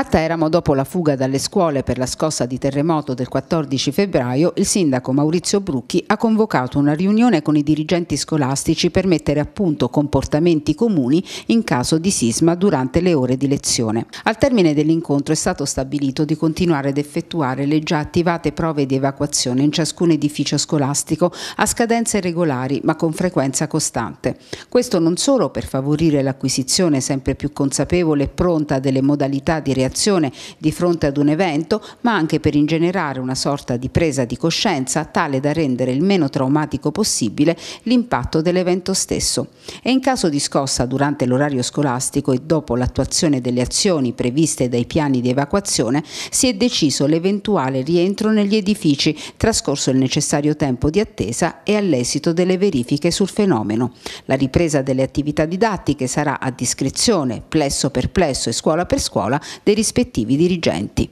A Teramo, dopo la fuga dalle scuole per la scossa di terremoto del 14 febbraio, il sindaco Maurizio Brucchi ha convocato una riunione con i dirigenti scolastici per mettere a punto comportamenti comuni in caso di sisma durante le ore di lezione. Al termine dell'incontro è stato stabilito di continuare ad effettuare le già attivate prove di evacuazione in ciascun edificio scolastico a scadenze regolari ma con frequenza costante. Questo non solo per favorire l'acquisizione sempre più consapevole e pronta delle modalità di reazione reazione di fronte ad un evento, ma anche per ingenerare una sorta di presa di coscienza tale da rendere il meno traumatico possibile l'impatto dell'evento stesso. E in caso di scossa durante l'orario scolastico e dopo l'attuazione delle azioni previste dai piani di evacuazione, si è deciso l'eventuale rientro negli edifici, trascorso il necessario tempo di attesa e all'esito delle verifiche sul fenomeno. La ripresa delle attività didattiche sarà a discrezione, plesso per plesso e scuola per scuola, dei rispettivi dirigenti.